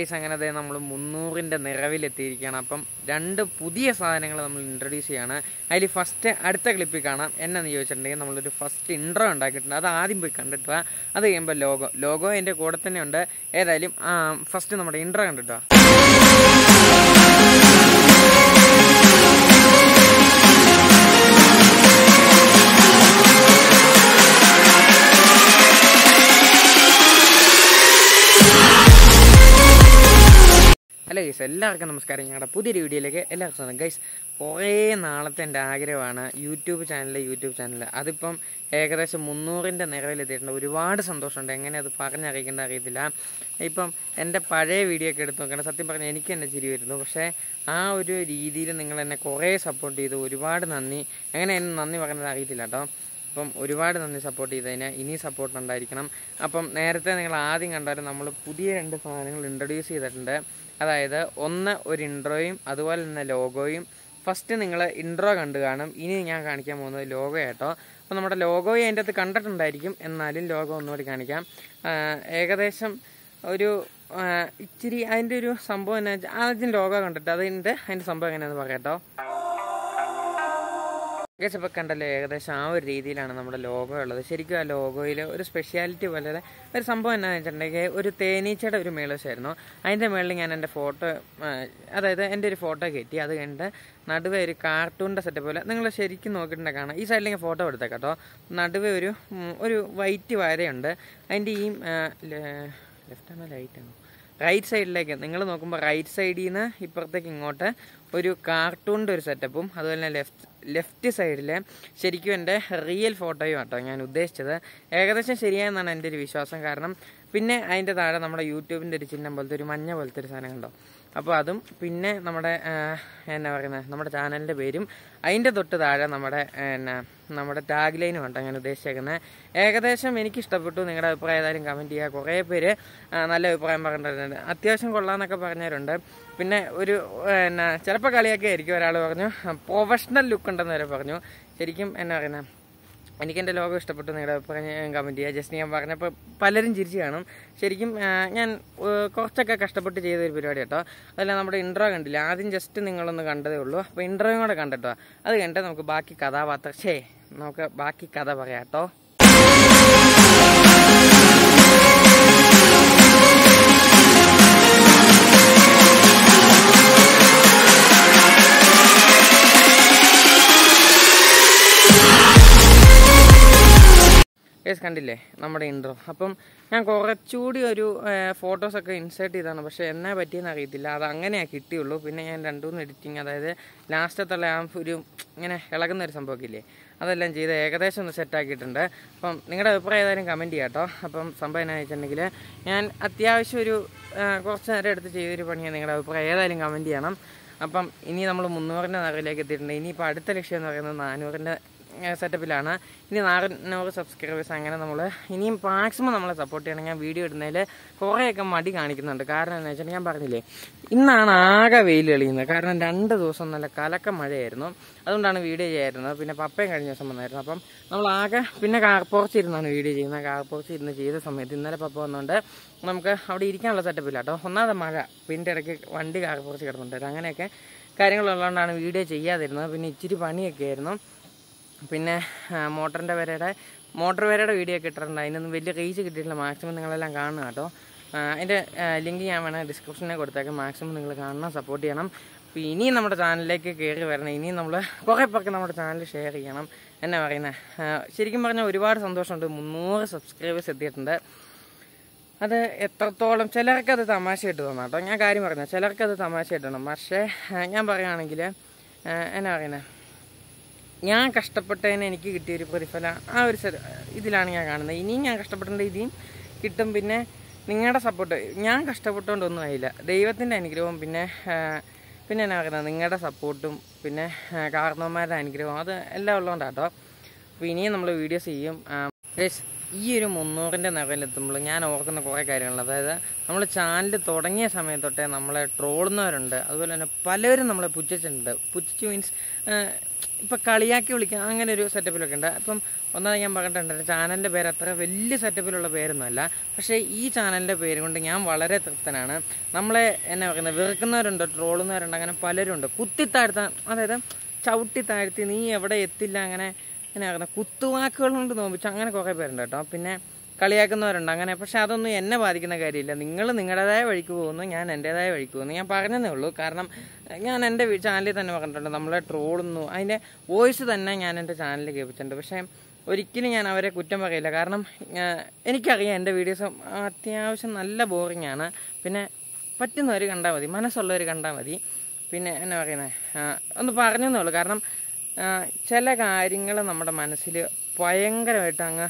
guys അങ്ങനെ അതേ നമ്മൾ മുന്നൂറിൻ്റെ നിറവിലെത്തിയിരിക്കുകയാണ് അപ്പം രണ്ട് പുതിയ സാധനങ്ങൾ നമ്മൾ ഇൻട്രൊഡ്യൂസ് ചെയ്യുകയാണ് അതിൽ ഫസ്റ്റ് അടുത്ത ക്ലിപ്പിൽ കാണാം എന്നാന്ന് ചോദിച്ചിട്ടുണ്ടെങ്കിൽ നമ്മളൊരു ഫസ്റ്റ് ഇൻട്രോ ഉണ്ടാക്കിയിട്ടുണ്ട് അത് ആദ്യം പോയി കണ്ടിട്ട് അത് കഴിയുമ്പോൾ ലോഗോ ലോഗോ എൻ്റെ കൂടെ തന്നെ ഉണ്ട് ഏതായാലും ഫസ്റ്റ് നമ്മുടെ ഇൻട്രോ കണ്ടിട്ടോ ഹലോ ഗൈസ് എല്ലാവർക്കും നമസ്കാരം ഞങ്ങളുടെ പുതിയൊരു വീഡിയോയിലേക്ക് എല്ലാവർക്കും സ്വാഗതം ഗൈസ് കുറേ നാളത്തെ എൻ്റെ ആഗ്രഹമാണ് യൂട്യൂബ് ചാനൽ യൂട്യൂബ് ചാനൽ അതിപ്പം ഏകദേശം മുന്നൂറിൻ്റെ നിറവിലെത്തിയിട്ടുണ്ട് ഒരുപാട് സന്തോഷമുണ്ട് എങ്ങനെ അത് പറഞ്ഞറിയിക്കേണ്ട അറിയത്തില്ല ഇപ്പം എൻ്റെ പഴയ വീഡിയോ ഒക്കെ എടുത്ത് നോക്കണം സത്യം പറഞ്ഞാൽ എനിക്ക് തന്നെ ചിരി വരുന്നു പക്ഷേ ആ ഒരു രീതിയിൽ നിങ്ങൾ എന്നെ കുറേ സപ്പോർട്ട് ചെയ്തു ഒരുപാട് നന്ദി എങ്ങനെ എന്നെ നന്ദി പറഞ്ഞത് അറിയത്തില്ല കേട്ടോ അപ്പം ഒരുപാട് നന്ദി സപ്പോർട്ട് ചെയ്തതിന് ഇനി സപ്പോർട്ട് ഉണ്ടായിരിക്കണം അപ്പം നേരത്തെ നിങ്ങൾ ആദ്യം കണ്ടാലും നമ്മൾ പുതിയ രണ്ട് സാധനങ്ങൾ ഇൻട്രൊഡ്യൂസ് ചെയ്തിട്ടുണ്ട് അതായത് ഒന്ന് ഒരു ഇൻട്രോയും അതുപോലെ തന്നെ ലോഗോയും ഫസ്റ്റ് നിങ്ങൾ ഇൻട്രോ കണ്ടു കാണും ഇനി ഞാൻ കാണിക്കാൻ പോകുന്നത് ലോഗോ ആട്ടോ അപ്പോൾ നമ്മുടെ ലോഗോയെ അതിൻ്റെ അകത്ത് കണ്ടിട്ടുണ്ടായിരിക്കും എന്നാലും ലോഗോ ഒന്നുകൂടി കാണിക്കാം ഏകദേശം ഒരു ഇച്ചിരി അതിൻ്റെ ഒരു സംഭവം എന്നാ ആദ്യം ലോഗോ കണ്ടിട്ട് അതിൻ്റെ അതിൻ്റെ സംഭവം എങ്ങനെയാണെന്ന് പറയാം കേട്ടോ ഗസ് അപ്പോൾ കണ്ടല്ലോ ഏകദേശം ആ ഒരു രീതിയിലാണ് നമ്മുടെ ലോഗോ ഉള്ളത് ശരിക്കും ആ ലോഗോയിൽ ഒരു സ്പെഷ്യാലിറ്റി പോലെ ഒരു സംഭവം എന്നാന്ന് വെച്ചിട്ടുണ്ടെങ്കിൽ ഒരു തേനീച്ചയുടെ ഒരു മേളശായിരുന്നു അതിൻ്റെ മേളിൽ ഞാൻ എൻ്റെ ഫോട്ടോ അതായത് എൻ്റെ ഒരു ഫോട്ടോ കയറ്റി അത് കഴിഞ്ഞിട്ട് നടുവേ ഒരു കാർട്ടൂണിൻ്റെ സെറ്റ് പോലെ നിങ്ങൾ ശരിക്കും നോക്കിയിട്ടുണ്ടെങ്കിൽ കാണാം ഈ സൈഡിൽ ഞാൻ ഫോട്ടോ എടുത്തേ കേട്ടോ നടുവേ ഒരു ഒരു വൈറ്റ് വരയുണ്ട് അതിൻ്റെ ഈ ലെഫ്റ്റ് ആണോ ലൈറ്റ് ആണോ റൈറ്റ് സൈഡിലേക്ക് നിങ്ങൾ നോക്കുമ്പോൾ റൈറ്റ് സൈഡിൽ നിന്ന് ഇപ്പുറത്തേക്ക് ഇങ്ങോട്ട് ഒരു കാർട്ടൂണിൻ്റെ ഒരു സെറ്റപ്പും അതുപോലെ തന്നെ ലെഫ്റ്റ് ലെഫ്റ്റ് സൈഡിൽ ശരിക്കും എൻ്റെ റിയൽ ഫോട്ടോയും ആട്ടോ ഞാൻ ഉദ്ദേശിച്ചത് ഏകദേശം ശരിയായെന്നാണ് എൻ്റെ ഒരു വിശ്വാസം കാരണം പിന്നെ അതിൻ്റെ താഴെ നമ്മുടെ യൂട്യൂബിൻ്റെ ഒരു ചിഹ്നം പോലത്തെ ഒരു മഞ്ഞ പോലത്തെ ഒരു സാധനം കണ്ടോ അപ്പോൾ അതും പിന്നെ നമ്മുടെ എന്നാ പറയുന്നത് നമ്മുടെ ചാനലിൻ്റെ പേരും അതിൻ്റെ തൊട്ട് താഴെ നമ്മുടെ എന്നാ നമ്മുടെ ടാഗ് ലൈനും ഉണ്ട് അങ്ങനെ ഉദ്ദേശിച്ചേക്കുന്നത് ഏകദേശം എനിക്ക് ഇഷ്ടപ്പെട്ടു നിങ്ങളുടെ അഭിപ്രായം ഏതായാലും കമൻറ്റ് ചെയ്യുക കുറേ പേര് നല്ല അഭിപ്രായം പറഞ്ഞിട്ടുണ്ട് അത്യാവശ്യം കൊള്ളാമെന്നൊക്കെ പറഞ്ഞവരുണ്ട് പിന്നെ ഒരു എന്നാ ചിലപ്പോൾ കളിയൊക്കെ ആയിരിക്കും ഒരാൾ പറഞ്ഞു പ്രൊഫഷണൽ ലുക്ക് ഉണ്ടെന്ന് വരെ പറഞ്ഞു ശരിക്കും എന്നാ പറയുന്നത് എനിക്ക് എൻ്റെ ലോകം ഇഷ്ടപ്പെട്ടു നിങ്ങളുടെ അഭിപ്രായം കമൻറ്റ് ചെയ്യുക ജസ്റ്റ് ഞാൻ പറഞ്ഞപ്പോൾ പലരും ചിരിച്ചു കാണും ശരിക്കും ഞാൻ കുറച്ചൊക്കെ കഷ്ടപ്പെട്ട് ചെയ്തൊരു പരിപാടി കേട്ടോ അതല്ല നമ്മുടെ ഇൻട്രോ കണ്ടില്ല ആദ്യം ജസ്റ്റ് നിങ്ങളൊന്ന് കണ്ടതേ ഉള്ളൂ അപ്പോൾ ഇൻട്രോയും കൂടെ കണ്ടിട്ടോ അത് കണ്ടിട്ട് നമുക്ക് ബാക്കി കഥാപാത്രം ഷേ നമുക്ക് ബാക്കി കഥ പറയാം കേട്ടോ ഗൈസ് കണ്ടില്ലേ നമ്മുടെ ഇൻട്രോ അപ്പം ഞാൻ കുറച്ചുകൂടി ഒരു ഫോട്ടോസൊക്കെ ഇൻസേർട്ട് ചെയ്താണ് പക്ഷേ എന്നാ പറ്റിയെന്ന് അറിയത്തില്ല അത് അങ്ങനെയാണ് കിട്ടിയുള്ളൂ പിന്നെ ഞാൻ രണ്ടുമൂന്ന് മൂന്ന് എഡിറ്റിങ് അതായത് ലാസ്റ്റത്തുള്ള ആ ഒരു ഇങ്ങനെ ഇളകുന്ന ഒരു സംഭവമൊക്കെ ഇല്ലേ അതെല്ലാം ചെയ്ത് ഏകദേശം ഒന്ന് സെറ്റാക്കിയിട്ടുണ്ട് അപ്പം നിങ്ങളുടെ അഭിപ്രായം ഏതായാലും കമൻറ്റ് ചെയ്യാം കേട്ടോ അപ്പം സംഭവം എന്നാ വെച്ചിട്ടുണ്ടെങ്കിൽ ഞാൻ അത്യാവശ്യം ഒരു കുറച്ച് നേരം എടുത്ത് ചെയ്തൊരു പണിയാണ് നിങ്ങളുടെ അഭിപ്രായം ഏതായാലും കമൻറ്റ് ചെയ്യണം അപ്പം ഇനി നമ്മൾ മുന്നൂറിൻ്റെ നഗറിലേക്ക് എത്തിയിട്ടുണ്ട് ഇനിയിപ്പോൾ അടുത്ത ലക്ഷ്യം എന്ന് പറയുന്നത് നാനൂറിൻ്റെ സെറ്റപ്പിലാണ് ഇനി നാറിനൂറ് സബ്സ്ക്രൈബേഴ്സ് അങ്ങനെ നമ്മൾ ഇനിയും മാക്സിമം നമ്മളെ സപ്പോർട്ട് ചെയ്യണം ഞാൻ വീഡിയോ ഇടുന്നതിൽ കുറേയൊക്കെ മടി കാണിക്കുന്നുണ്ട് കാരണം എന്ന് വെച്ചാൽ ഞാൻ പറഞ്ഞില്ലേ ഇന്നാണ് ആകെ വെയിൽ തെളിയുന്നത് കാരണം രണ്ട് ദിവസം നല്ല കലക്ക മഴയായിരുന്നു അതുകൊണ്ടാണ് വീഡിയോ ചെയ്യായിരുന്നത് പിന്നെ പപ്പയും കഴിഞ്ഞ ദിവസം വന്നായിരുന്നു അപ്പം നമ്മൾ ആകെ പിന്നെ കാർപ്പുറച്ചിരുന്നാണ് വീഡിയോ ചെയ്യുന്നത് കാർപ്പുറച്ചിരുന്ന് ചെയ്ത സമയത്ത് ഇന്നലെ പപ്പ വന്നുകൊണ്ട് നമുക്ക് അവിടെ ഇരിക്കാനുള്ള സെറ്റപ്പില്ല കേട്ടോ ഒന്നാമത് മഴ പിന്നെ ഇടയ്ക്ക് വണ്ടി കാർപ്പുറച്ച് കിടന്നുണ്ടായിരുന്നു അങ്ങനെയൊക്കെ കാര്യങ്ങളുള്ളതുകൊണ്ടാണ് വീഡിയോ ചെയ്യാതിരുന്നത് പിന്നെ ഇച്ചിരി പണിയൊക്കെ ആയിരുന്നു പിന്നെ മോട്ടറിൻ്റെ വരയുടെ മോട്ടർ വരയുടെ വീഡിയോ ഒക്കെ ഇട്ടിട്ടുണ്ട് അതിനൊന്നും വലിയ റീച്ച് കിട്ടിയിട്ടില്ല മാക്സിമം നിങ്ങളെല്ലാം കാണുക കേട്ടോ അതിൻ്റെ ലിങ്ക് ഞാൻ വേണമെങ്കിൽ ഡിസ്ക്രിപ്ഷനിൽ കൊടുത്തേക്കാം മാക്സിമം നിങ്ങൾ കാണണം സപ്പോർട്ട് ചെയ്യണം അപ്പോൾ ഇനിയും നമ്മുടെ ചാനലിലേക്ക് കയറി വരണം ഇനിയും നമ്മൾ കുറേ പേർക്ക് നമ്മുടെ ചാനൽ ഷെയർ ചെയ്യണം എന്നാ പറയുന്നത് ശരിക്കും പറഞ്ഞാൽ ഒരുപാട് സന്തോഷമുണ്ട് മുന്നൂറ് സബ്സ്ക്രൈബേഴ്സ് എത്തിയിട്ടുണ്ട് അത് എത്രത്തോളം ചിലർക്ക് അത് തമാശയായിട്ട് തോന്നാം കേട്ടോ ഞാൻ കാര്യം പറഞ്ഞു ചിലർക്ക് അത് തമാശയായിട്ട് തോന്നാം പക്ഷേ ഞാൻ പറയുകയാണെങ്കിൽ എന്നാ പറയുന്നത് ഞാൻ കഷ്ടപ്പെട്ടതിന് എനിക്ക് കിട്ടിയ ഒരു പ്രതിഫലം ആ ഒരു ഇതിലാണ് ഞാൻ കാണുന്നത് ഇനിയും ഞാൻ കഷ്ടപ്പെടേണ്ട ഇനിയും കിട്ടും പിന്നെ നിങ്ങളുടെ സപ്പോർട്ട് ഞാൻ കഷ്ടപ്പെട്ടുകൊണ്ടൊന്നും ആയില്ല ദൈവത്തിൻ്റെ അനുഗ്രഹവും പിന്നെ പിന്നെ എന്നാ പറയുന്നത് നിങ്ങളുടെ സപ്പോർട്ടും പിന്നെ കാരണവന്മാരുടെ അനുഗ്രഹവും അത് എല്ലാം ഉള്ളതുകൊണ്ടാട്ടോ അപ്പോൾ ഇനിയും നമ്മൾ വീഡിയോസ് ചെയ്യും ഈ ഒരു മുന്നൂറിൻ്റെ നിലയിലെത്തുമ്പോൾ ഞാൻ ഓർക്കുന്ന കുറേ കാര്യങ്ങൾ അതായത് നമ്മൾ ചാനൽ തുടങ്ങിയ സമയത്തൊട്ടേ നമ്മളെ ട്രോളുന്നവരുണ്ട് അതുപോലെ തന്നെ പലരും നമ്മളെ പുച്ഛിച്ചിട്ടുണ്ട് പുച്ഛിച്ച് മീൻസ് ഇപ്പം കളിയാക്കി വിളിക്കുക അങ്ങനെ ഒരു സെറ്റപ്പിലൊക്കെ ഉണ്ട് അപ്പം ഒന്നാമത് ഞാൻ പറഞ്ഞിട്ടുണ്ട് ചാനലിൻ്റെ പേര് അത്ര വലിയ സെറ്റപ്പിലുള്ള പേരൊന്നുമല്ല പക്ഷേ ഈ ചാനലിൻ്റെ പേര് കൊണ്ട് ഞാൻ വളരെ തൃപ്തനാണ് നമ്മളെ എന്നാ പറയുന്നത് വെറുക്കുന്നവരുണ്ട് ട്രോളുന്നവരുണ്ട് അങ്ങനെ പലരുണ്ട് കുത്തിത്താഴ്ത്താൻ അതായത് ചവിട്ടി താഴ്ത്തി നീ എവിടെ എത്തില്ല അങ്ങനെ എന്നാ പറയുന്നത് കുത്തുവാക്കുകൾ കൊണ്ട് അങ്ങനെ കുറേ പേരുണ്ട് കേട്ടോ പിന്നെ കളിയാക്കുന്നവരുണ്ട് അങ്ങനെ പക്ഷെ അതൊന്നും എന്നെ ബാധിക്കുന്ന കാര്യമില്ല നിങ്ങൾ നിങ്ങളുടേതായ വഴിക്ക് പോകുന്നു ഞാൻ എൻ്റേതായ വഴിക്ക് പോകുന്നു ഞാൻ പറഞ്ഞതേ ഉള്ളൂ കാരണം ഞാൻ എൻ്റെ ചാനലിൽ തന്നെ പറഞ്ഞിട്ടുണ്ട് നമ്മളെ ട്രോളുന്നു അതിൻ്റെ വോയിസ് തന്നെ ഞാൻ എൻ്റെ ചാനലിൽ കേൾപ്പിച്ചിട്ടുണ്ട് പക്ഷേ ഒരിക്കലും ഞാൻ അവരെ കുറ്റം പറയില്ല കാരണം എനിക്കറിയാം എൻ്റെ വീഡിയോസ് അത്യാവശ്യം നല്ല ബോറിംഗ് ആണ് പിന്നെ പറ്റുന്നവർ കണ്ടാൽ മതി മനസ്സുള്ളവർ കണ്ടാൽ മതി പിന്നെ എന്നാ പറയുന്നത് ഒന്ന് പറഞ്ഞതേ ഉള്ളൂ കാരണം ചില കാര്യങ്ങൾ നമ്മുടെ മനസ്സിൽ ഭയങ്കരമായിട്ട് അങ്ങ്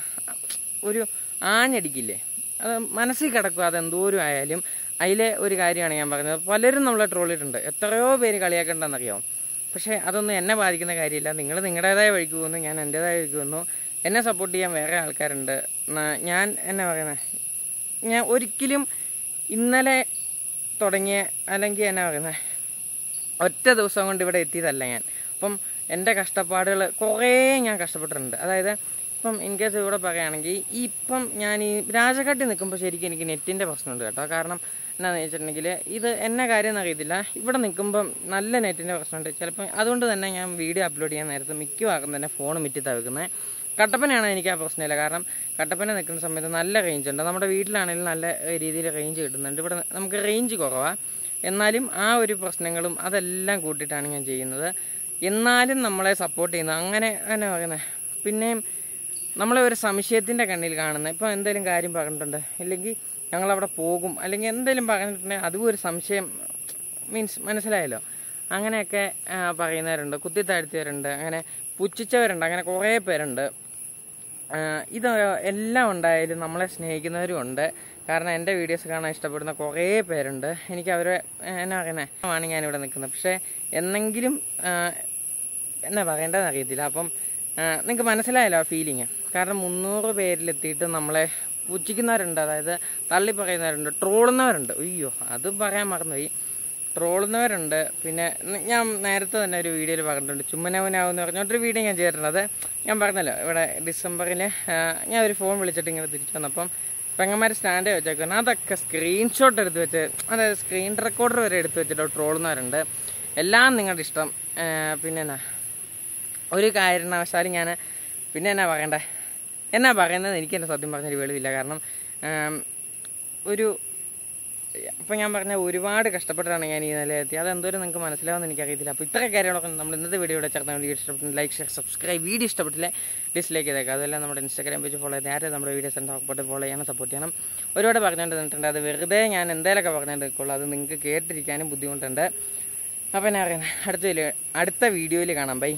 ഒരു ആഞ്ഞടിക്കില്ലേ അത് മനസ്സിൽ കിടക്കുക അതെന്തോരും ആയാലും അതിലെ ഒരു കാര്യമാണ് ഞാൻ പറയുന്നത് പലരും നമ്മളെ ട്രോളിട്ടുണ്ട് എത്രയോ പേര് കളിയാക്കണ്ടെന്നറിയാം പക്ഷേ അതൊന്നും എന്നെ ബാധിക്കുന്ന കാര്യമില്ല നിങ്ങൾ നിങ്ങളുടേതായ വഴിക്ക് പോകുന്നു ഞാൻ എൻ്റെതായ വഴിക്ക് പോകുന്നു എന്നെ സപ്പോർട്ട് ചെയ്യാൻ വേറെ ആൾക്കാരുണ്ട് ഞാൻ എന്നെ പറയുന്നത് ഞാൻ ഒരിക്കലും ഇന്നലെ തുടങ്ങിയ അല്ലെങ്കിൽ എന്നെ പറയുന്നത് ഒറ്റ ദിവസം കൊണ്ട് ഇവിടെ എത്തിയതല്ല ഞാൻ അപ്പം എൻ്റെ കഷ്ടപ്പാടുകൾ കുറേ ഞാൻ കഷ്ടപ്പെട്ടിട്ടുണ്ട് അതായത് ഇപ്പം ഇൻ കേസ് ഇവിടെ പറയുകയാണെങ്കിൽ ഈ ഇപ്പം ഞാൻ ഈ രാജഘട്ടിൽ നിൽക്കുമ്പോൾ ശരിക്കും എനിക്ക് നെറ്റിൻ്റെ പ്രശ്നമുണ്ട് കേട്ടോ കാരണം എന്താണെന്ന് വെച്ചിട്ടുണ്ടെങ്കിൽ ഇത് എന്നെ കാര്യം എന്നറിയത്തില്ല ഇവിടെ നിൽക്കുമ്പം നല്ല നെറ്റിൻ്റെ പ്രശ്നമുണ്ട് ചിലപ്പം അതുകൊണ്ട് തന്നെ ഞാൻ വീഡിയോ അപ്ലോഡ് ചെയ്യാൻ നേരത്ത് മിക്കവാറും തന്നെ ഫോൺ മിറ്റി തവിക്കുന്നത് കട്ടപ്പനയാണ് എനിക്ക് ആ പ്രശ്നമില്ല കാരണം കട്ടപ്പന നിൽക്കുന്ന സമയത്ത് നല്ല റേഞ്ച് ഉണ്ട് നമ്മുടെ വീട്ടിലാണെങ്കിലും നല്ല രീതിയിൽ റേഞ്ച് കിട്ടുന്നുണ്ട് ഇവിടെ നമുക്ക് റേഞ്ച് കുറവാണ് എന്നാലും ആ ഒരു പ്രശ്നങ്ങളും അതെല്ലാം കൂട്ടിയിട്ടാണ് ഞാൻ ചെയ്യുന്നത് എന്നാലും നമ്മളെ സപ്പോർട്ട് ചെയ്യുന്നത് അങ്ങനെ അങ്ങനെ പറയുന്നത് പിന്നെയും നമ്മളെ ഒരു സംശയത്തിൻ്റെ കണ്ണിൽ കാണുന്നത് ഇപ്പം എന്തെങ്കിലും കാര്യം പറഞ്ഞിട്ടുണ്ട് ഇല്ലെങ്കിൽ ഞങ്ങളവിടെ പോകും അല്ലെങ്കിൽ എന്തെങ്കിലും പറഞ്ഞിട്ടുണ്ടെങ്കിൽ അതും ഒരു സംശയം മീൻസ് മനസ്സിലായല്ലോ അങ്ങനെയൊക്കെ പറയുന്നവരുണ്ട് കുത്തിത്താഴ്ത്തിയവരുണ്ട് അങ്ങനെ പുച്ഛിച്ചവരുണ്ട് അങ്ങനെ കുറേ പേരുണ്ട് ഇത് എല്ലാം ഉണ്ടായാലും നമ്മളെ സ്നേഹിക്കുന്നവരും ഉണ്ട് കാരണം എൻ്റെ വീഡിയോസ് കാണാൻ ഇഷ്ടപ്പെടുന്ന കുറേ പേരുണ്ട് എനിക്ക് അവരെ എന്നാ പറയുന്നത് ആണ് ഞാനിവിടെ നിൽക്കുന്നത് പക്ഷേ എന്നെങ്കിലും എന്നാ പറയേണ്ടതെന്ന് അറിയത്തില്ല അപ്പം നിങ്ങൾക്ക് മനസ്സിലായല്ലോ ആ ഫീലിങ് കാരണം മുന്നൂറ് പേരിലെത്തിയിട്ട് നമ്മളെ പുച്ഛിക്കുന്നവരുണ്ട് അതായത് തള്ളി പറയുന്നവരുണ്ട് ട്രോളുന്നവരുണ്ട് അയ്യോ അത് പറയാൻ മറന്നുപോയി ട്രോളുന്നവരുണ്ട് പിന്നെ ഞാൻ നേരത്തെ തന്നെ ഒരു വീഡിയോയിൽ പറഞ്ഞിട്ടുണ്ട് ചുമ്മനവനാവും എന്ന് പറഞ്ഞുകൊണ്ടൊരു വീഡിയോ ഞാൻ ചേരുന്നത് ഞാൻ പറഞ്ഞല്ലോ ഇവിടെ ഡിസംബറിൽ ഞാൻ ഒരു ഫോൺ വിളിച്ചിട്ട് ഇങ്ങനെ തിരിച്ചു വന്നപ്പം പെങ്ങന്മാർ സ്റ്റാൻഡ് വെച്ചേക്കുന്നു അതൊക്കെ സ്ക്രീൻഷോട്ട് എടുത്ത് വെച്ച് അതായത് സ്ക്രീൻ റെക്കോർഡർ വരെ എടുത്ത് വെച്ചിട്ട് ട്രോളുന്നവരുണ്ട് എല്ലാം നിങ്ങളുടെ ഇഷ്ടം പിന്നെ എന്നാ ഒരു കാരണവശാലും ഞാൻ പിന്നെ എന്നാ പറയണ്ടേ എന്നാ പറയുന്നത് എനിക്ക് എൻ്റെ സത്യം പറഞ്ഞൊരു വെളിവില്ല കാരണം ഒരു അപ്പൊ ഞാൻ പറഞ്ഞ ഒരുപാട് കഷ്ടപ്പെട്ടാണ് ഞാൻ ഈ നിലയെത്തി അതെന്തോരം നിങ്ങൾക്ക് മനസ്സിലാവുമെന്ന് എനിക്കറിയത്തില്ല അപ്പൊ ഇത്ര കാര്യങ്ങളൊക്കെ നമ്മൾ ഇന്നത്തെ വീഡിയോ ഇവിടെ ചേർത്താൽ വീഡിയോ ഇഷ്ടപ്പെട്ടു ലൈക്ക് ഷെയർ സബ്സ്ക്രൈബ് വീഡിയോ ഇഷ്ടപ്പെട്ടില്ല ഡിസ്ലൈക്ക് ചെയ്തേക്കുക അതെല്ലാം നമ്മുടെ ഇൻസ്റ്റാഗ്രാം പേജ് ഫോളോ ചെയ്ത് നേരെ നമ്മുടെ വീഡിയോ എൻ്റെ ഒക്കെ ഫോളോ ചെയ്യാനും സപ്പോർട്ട് ചെയ്യണം ഒരുപാട് പറഞ്ഞുകൊണ്ട് നിന്നിട്ടുണ്ട് അത് വെറുതെ ഞാൻ എന്തെങ്കിലുമൊക്കെ പറഞ്ഞുകൊണ്ട് നിൽക്കുള്ളൂ അത് നിങ്ങൾക്ക് കേട്ടിരിക്കാനും ബുദ്ധിമുട്ടുണ്ട് അപ്പോൾ എന്നാ പറയുന്നത് അടുത്ത അടുത്ത വീഡിയോയിൽ കാണാം ബൈ